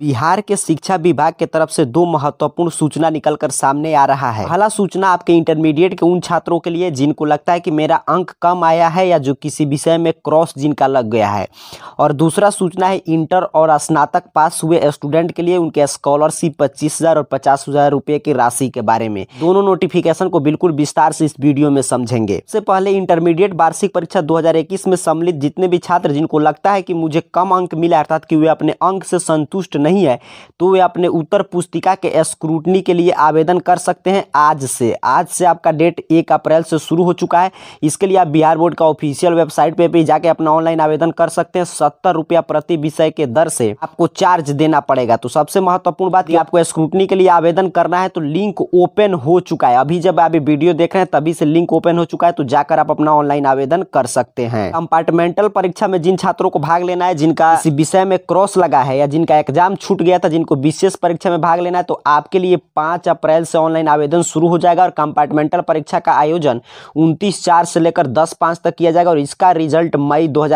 बिहार के शिक्षा विभाग के तरफ से दो महत्वपूर्ण सूचना निकलकर सामने आ रहा है पहला सूचना आपके इंटरमीडिएट के उन छात्रों के लिए जिनको लगता है कि मेरा अंक कम आया है या जो किसी विषय में क्रॉस जिनका लग गया है और दूसरा सूचना है इंटर और स्नातक पास हुए स्टूडेंट के लिए उनके स्कॉलरशिप पच्चीस हज़ार और पचास हज़ार की राशि के बारे में दोनों नोटिफिकेशन को बिल्कुल विस्तार से इस वीडियो में समझेंगे इससे पहले इंटरमीडिएट वार्षिक परीक्षा दो में सम्मिलित जितने भी छात्र जिनको लगता है की मुझे कम अंक मिला अर्थात की वे अपने अंक से संतुष्ट नहीं है तो वे अपने उत्तर पुस्तिका के स्क्रूटनी के लिए आवेदन कर सकते हैं आज से आज से आपका डेट एक अप्रैल से शुरू हो चुका है इसके लिए आप बिहार बोर्ड का ऑफिशियल वेबसाइट पर भी जाके अपना ऑनलाइन आवेदन कर सकते हैं सत्तर रुपया प्रति विषय के दर से आपको चार्ज देना पड़ेगा तो सबसे महत्वपूर्ण बात आपको स्क्रूटनी के लिए आवेदन करना है तो लिंक ओपन हो चुका है अभी जब आप वीडियो देख रहे हैं तभी से लिंक ओपन हो चुका है तो जाकर आप अपना ऑनलाइन आवेदन कर सकते हैं कंपार्टमेंटल परीक्षा में जिन छात्रों को भाग लेना है जिनका विषय में क्रॉस लगा है या जिनका एग्जाम छूट गया था जिनको विशेष परीक्षा में भाग लेना है तो आपके लिए पाँच अप्रैल से ऑनलाइन आवेदन शुरू हो जाएगा और कंपार्टमेंटल परीक्षा का आयोजन उनतीस चार से लेकर दस पाँच तक किया जाएगा और इसका रिजल्ट मई दो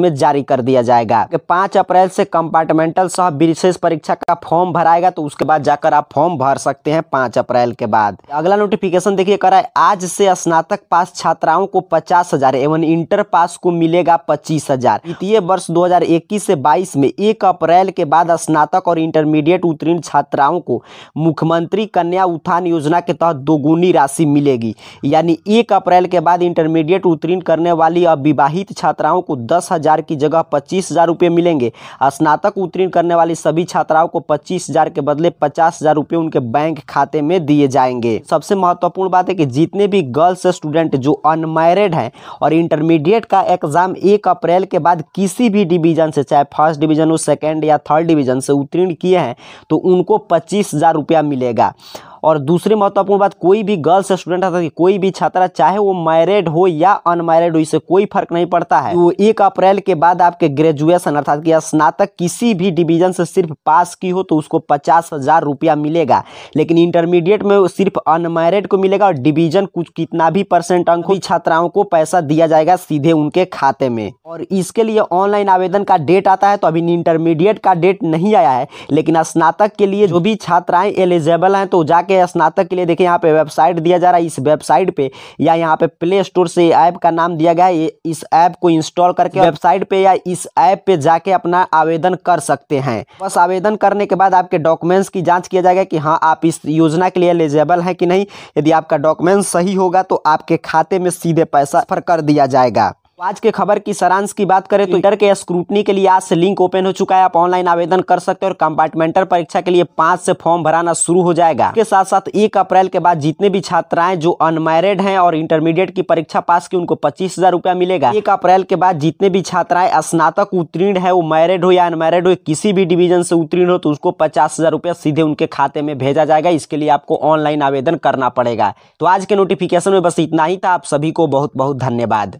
में जारी कर दिया जाएगा पाँच अप्रैल से कंपार्टमेंटल सह विशेष परीक्षा का फॉर्म भराएगा तो उसके बाद जाकर आप फॉर्म भर सकते हैं पाँच अप्रैल के बाद अगला नोटिफिकेशन देखिए कराए आज से स्नातक पास छात्राओं को पचास हजार एवं इंटर पास को मिलेगा पच्चीस हजार वित्तीय वर्ष 2021 से 22 में एक अप्रैल के बाद स्नातक स्नातक और इंटरमीडिएट उत्तीर्ण छात्राओं को मुख्यमंत्री कन्या उत्थान योजना के तहत दोगुनी राशि मिलेगी यानी एक अप्रैल के बाद इंटरमीडिएट उत्तीर्ण करने वाली अविवाहित छात्राओं को दस हज़ार की जगह पच्चीस हज़ार रुपये मिलेंगे स्नातक उत्तीर्ण करने वाली सभी छात्राओं को पच्चीस हज़ार के बदले पचास हज़ार रुपये उनके बैंक खाते में दिए जाएंगे सबसे महत्वपूर्ण बात है कि जितने भी गर्ल्स स्टूडेंट जो अनमैरिड हैं और इंटरमीडिएट का एग्ज़ाम एक अप्रैल के बाद किसी भी डिवीज़न से चाहे फर्स्ट डिवीज़न हो सेकेंड या थर्ड डिवीज़न से उत्तीर्ण किए हैं तो उनको पच्चीस हज़ार रुपया मिलेगा और दूसरी महत्वपूर्ण बात कोई भी गर्ल्स स्टूडेंट अर्थात कोई भी छात्रा चाहे वो मैरिड हो या अनमैरिड हो इससे कोई फर्क नहीं पड़ता है तो एक अप्रैल के बाद आपके ग्रेजुएशन अर्थात कि स्नातक किसी भी डिवीजन से सिर्फ पास की हो तो उसको पचास हजार रुपया मिलेगा लेकिन इंटरमीडिएट में सिर्फ अनमैरिड को मिलेगा और डिवीजन कुछ कितना भी परसेंट अंक हुई छात्राओं को पैसा दिया जाएगा सीधे उनके खाते में और इसके लिए ऑनलाइन आवेदन का डेट आता है तो अभी इंटरमीडिएट का डेट नहीं आया है लेकिन स्नातक के लिए जो भी छात्राएं एलिजिबल हैं तो जाकर के स्नातक के लिए देखिए यहाँ पे वेबसाइट दिया जा रहा है इस वेबसाइट पे या यहाँ पे प्ले स्टोर से ऐप का नाम दिया गया है इस ऐप को इंस्टॉल करके वेबसाइट पे या इस ऐप पे जाके अपना आवेदन कर सकते हैं बस आवेदन करने के बाद आपके डॉक्यूमेंट्स की जाँच किया जाएगा कि हाँ आप इस योजना के लिए एलिजेबल है कि नहीं यदि आपका डॉक्यूमेंट सही होगा तो आपके खाते में सीधे पैसा फर कर दिया जाएगा आज के खबर की सारांश की बात करें तो इंटर के स्क्रूटनी के लिए आज से लिंक ओपन हो चुका है आप ऑनलाइन आवेदन कर सकते हैं और कंपार्टमेंटल परीक्षा के लिए पांच से फॉर्म भराना शुरू हो जाएगा इसके साथ साथ एक अप्रैल के बाद जितने भी छात्राएं जो अनमेरिड हैं और इंटरमीडिएट की परीक्षा पास की उनको पच्चीस हजार रुपया मिलेगा एक अप्रैल के बाद जितने भी छात्राएं स्नातक उत्तीर्ण है वो मैरिड हो या अनमेरिड हो किसी भी डिविजन से उत्तीर्ण हो तो उसको पचास हजार रुपया सीधे उनके खाते में भेजा जाएगा इसके लिए आपको ऑनलाइन आवेदन करना पड़ेगा तो आज के नोटिफिकेशन में बस इतना ही था आप सभी को बहुत बहुत धन्यवाद